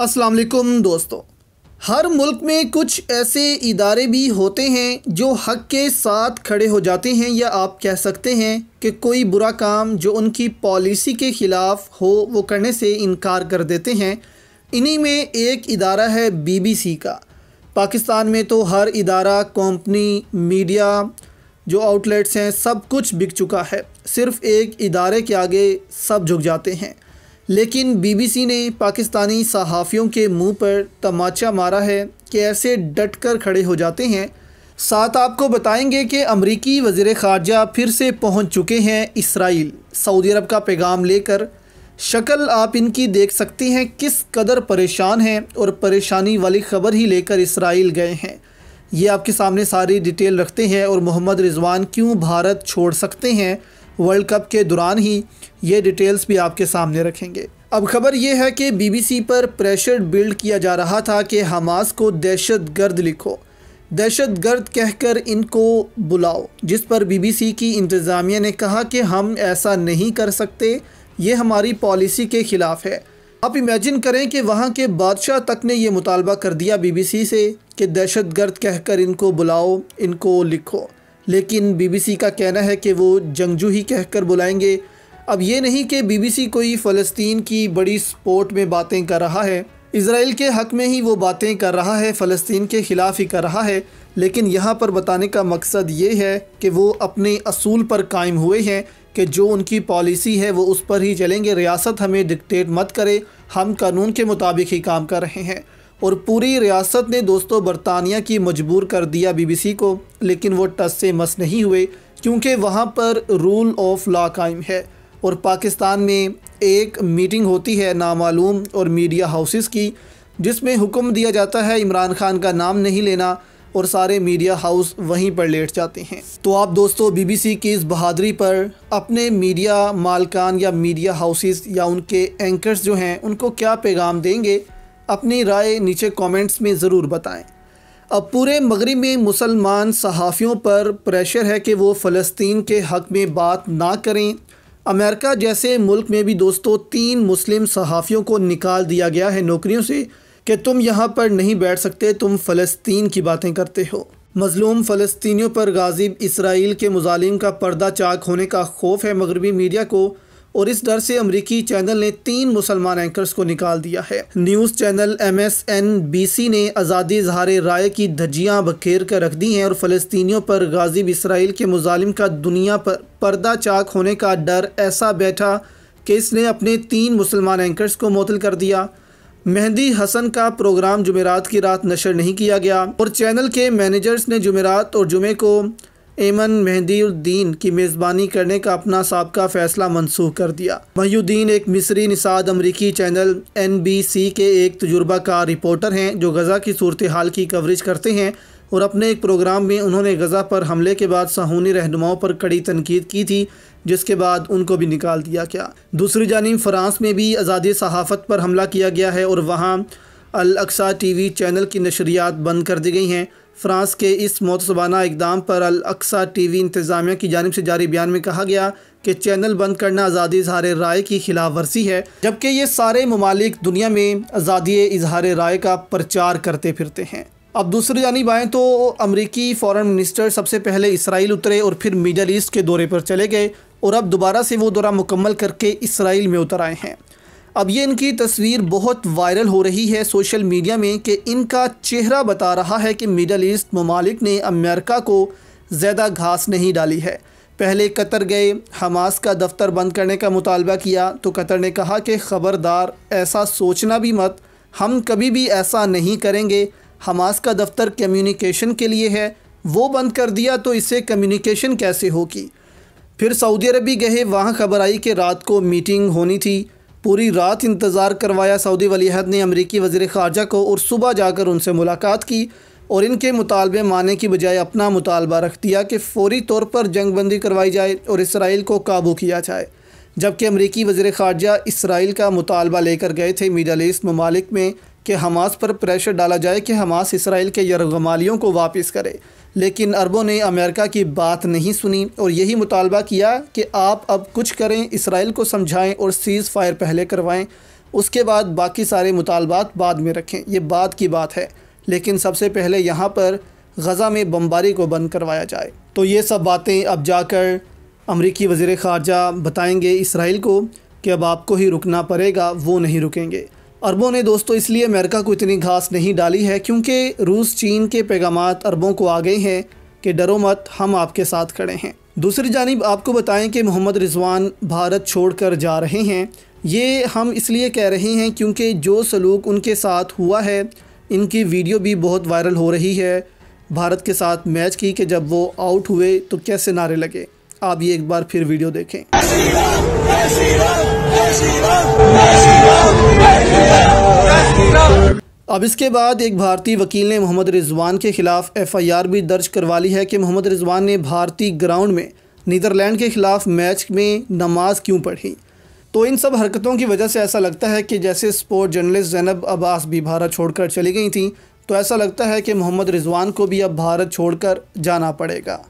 अस्सलाम वालेकुम दोस्तों हर मुल्क में कुछ ऐसे इदारे भी होते हैं जो हक के साथ खड़े हो जाते हैं या आप कह सकते हैं कि कोई बुरा काम जो उनकी पॉलिसी के ख़िलाफ़ हो वो करने से इनकार कर देते हैं इन्हीं में एक इदारा है बीबीसी का पाकिस्तान में तो हर इदारा कंपनी मीडिया जो आउटलेट्स हैं सब कुछ बिक चुका है सिर्फ़ एक इदारे के आगे सब झुक जाते हैं लेकिन बीबीसी ने पाकिस्तानी सहाफ़ियों के मुंह पर तमाचा मारा है कि ऐसे डट कर खड़े हो जाते हैं साथ आपको बताएंगे कि अमरीकी वजीर ख़ारजा फिर से पहुँच चुके हैं इसराइल सऊदी अरब का पैगाम लेकर शक्ल आप इनकी देख सकते हैं किस कदर परेशान हैं और परेशानी वाली खबर ही लेकर इसराइल गए हैं ये आपके सामने सारी डिटेल रखते हैं और मोहम्मद रिजवान क्यों भारत छोड़ सकते हैं वर्ल्ड कप के दौरान ही ये डिटेल्स भी आपके सामने रखेंगे अब खबर यह है कि बीबीसी पर प्रेशर बिल्ड किया जा रहा था कि हमास को दहशत गर्द लिखो दहशत गर्द कहकर इनको बुलाओ जिस पर बीबीसी की इंतज़ामिया ने कहा कि हम ऐसा नहीं कर सकते ये हमारी पॉलिसी के ख़िलाफ़ है आप इमेजिन करें कि वहाँ के बादशाह तक ने यह मुतालबा कर दिया बीबीसी से कि दहशत गर्द कहकर इनको बुलाओ इनको लिखो लेकिन बीबीसी का कहना है कि वो जंगजू ही कहकर बुलाएंगे अब ये नहीं कि बीबीसी कोई फ़लस्तीन की बड़ी स्पोर्ट में बातें कर रहा है इसराइल के हक़ में ही वो बातें कर रहा है फ़लस्तीन के ख़िलाफ़ ही कर रहा है लेकिन यहाँ पर बताने का मकसद ये है कि वो अपने असूल पर कायम हुए हैं कि जो उनकी पॉलिसी है वो उस पर ही चलेंगे रियासत हमें डिक्टेट मत करे हम कानून के मुताबिक ही काम कर रहे हैं और पूरी रियासत ने दोस्तों बरतानिया की मजबूर कर दिया बीबीसी को लेकिन वो टस से मस नहीं हुए क्योंकि वहाँ पर रूल ऑफ लॉ कायम है और पाकिस्तान में एक मीटिंग होती है नामालूम और मीडिया हाउसेस की जिसमें हुक्म दिया जाता है इमरान खान का नाम नहीं लेना और सारे मीडिया हाउस वहीं पर लेट जाते हैं तो आप दोस्तों बीबीसी की इस बहादरी पर अपने मीडिया मालकान या मीडिया हाउसेस या उनके एंकर्स जो हैं उनको क्या पैगाम देंगे अपनी राय नीचे कमेंट्स में ज़रूर बताएं अब पूरे मगरब में मुसलमान सहाफ़ियों पर प्रेशर है कि वो फ़लस्तीन के हक़ में बात ना करें अमेरिका जैसे मुल्क में भी दोस्तों तीन मुस्लिम सहाफ़ियों को निकाल दिया गया है नौकरियों से कि तुम यहाँ पर नहीं बैठ सकते तुम फ़लस्तीन की बातें करते हो मजलूम फ़लस्तियों पर गाजिब इसराइल के मुजालिम का पर्दा चाक होने का खौफ है मगरबी मीडिया को और इस डर से अमरीकी चैनल ने तीन मुसलमान एंकर्स को निकाल दिया है news channel M S N B C ने आज़ादी इजहार राय की धज्जियाँ बखेर कर रख दी हैं और फ़लस्तियों पर गाजिब इसराइल के मुजालिम का दुनिया पर पर्दा चाक होने का डर ऐसा बैठा कि इसने अपने तीन मुसलमान एंकर्स को मुतल कर दिया मेहंदी हसन का प्रोग्राम जुमेरात की रात नशर नहीं किया गया और चैनल के मैनेजर्स ने जुमेरात और जुमे को एमन मेहदीउद्दीन की मेज़बानी करने का अपना सबका फैसला मनसूख कर दिया महीद्दीन एक मिस्री निसाद अमरीकी चैनल एन बी सी के एक तजुर्बाकार रिपोर्टर हैं जो गज़ा की सूरत हाल की कवरेज करते हैं और अपने एक प्रोग्राम में उन्होंने गज़ा पर हमले के बाद साहूनी रहनुमाओं पर कड़ी तनकीद की थी जिसके बाद उनको भी निकाल दिया गया दूसरी जानब फ़्रांस में भी आज़ादी सहाफ़त पर हमला किया गया है और वहाँ अलअक्सा टी वी चैनल की नशरियात बंद कर दी गई हैं फ्रांस के इस मौतबाना इकदाम पर अलसा टी वी इंतज़ामिया की जानब से जारी बयान में कहा गया कि चैनल बंद करना आज़ादी इजहार राय की खिलाफ वर्जी है जबकि ये सारे ममालिक दुनिया में आज़ादी इजहार राय का प्रचार करते फिरते हैं अब दूसरी जानब आएँ तो अमरीकी फ़ॉरन मिनिस्टर सबसे पहले इसराइल उतरे और फिर मिडल ईस्ट के दौरे पर चले गए और अब दोबारा से वो दौरा मुकम्मल करके इसराइल में उतर आए हैं अब ये इनकी तस्वीर बहुत वायरल हो रही है सोशल मीडिया में कि इनका चेहरा बता रहा है कि मिडल ईस्ट ममालिक ने अमेरिका को ज़्यादा घास नहीं डाली है पहले कतर गए हमास का दफ्तर बंद करने का मुतालबा किया तो कतर ने कहा कि ख़बरदार ऐसा सोचना भी मत हम कभी भी ऐसा नहीं करेंगे हमास का दफ्तर कम्युनिकेशन के लिए है वो बंद कर दिया तो इससे कम्युनिकेशन कैसे होगी फिर सऊदी अरब भी गए वहाँ खबर आई कि रात को मीटिंग होनी थी पूरी रात इंतज़ार करवाया सऊदी वलीहद ने अमरीकी वजी खारजा को और सुबह जाकर उनसे मुलाकात की और इनके मुतालबे माने की बजाय अपना मुतालबा रख दिया कि फौरी तौर पर जंग बंदी करवाई जाए और इसराइल को काबू किया जाए जबकि अमरीकी वजर खारजा इसराइल का मुतालबा लेकर गए थे मिडल ईस्ट ममालिक में कि हमास पर प्रेशर डाला जाए कि हमास इसराइल के यरगमालियों को वापस करे लेकिन अरबों ने अमेरिका की बात नहीं सुनी और यही मुतालबा किया कि आप अब कुछ करें इसराइल को समझाएं और सीज़ फायर पहले करवाएं उसके बाद बाकी सारे मुतालबात बाद में रखें ये बाद की बात है लेकिन सबसे पहले यहाँ पर गज़ा में बमबारी को बंद करवाया जाए तो ये सब बातें अब जाकर अमरीकी वज़ी ख़ारजा बताएँगे इसराइल को कि अब आपको ही रुकना पड़ेगा वो नहीं रुकेंगे अरबों ने दोस्तों इसलिए अमेरिका को इतनी घास नहीं डाली है क्योंकि रूस चीन के पैगाम अरबों को आ गए हैं कि डरो मत हम आपके साथ खड़े हैं दूसरी जानब आपको बताएं कि मोहम्मद रिजवान भारत छोड़कर जा रहे हैं ये हम इसलिए कह रहे हैं क्योंकि जो सलूक उनके साथ हुआ है इनकी वीडियो भी बहुत वायरल हो रही है भारत के साथ मैच की कि जब वो आउट हुए तो कैसे नारे लगे आप ये एक बार फिर वीडियो देखें अब इसके बाद एक भारतीय वकील ने मोहम्मद रिजवान के खिलाफ एफआईआर भी दर्ज करवा ली है कि मोहम्मद रिजवान ने भारतीय ग्राउंड में नीदरलैंड के खिलाफ मैच में नमाज क्यों पढ़ी तो इन सब हरकतों की वजह से ऐसा लगता है कि जैसे स्पोर्ट जर्नलिस्ट जैनब अब्बास भी भारत छोड़कर चली गई थी तो ऐसा लगता है कि मोहम्मद रिजवान को भी अब भारत छोड़कर जाना पड़ेगा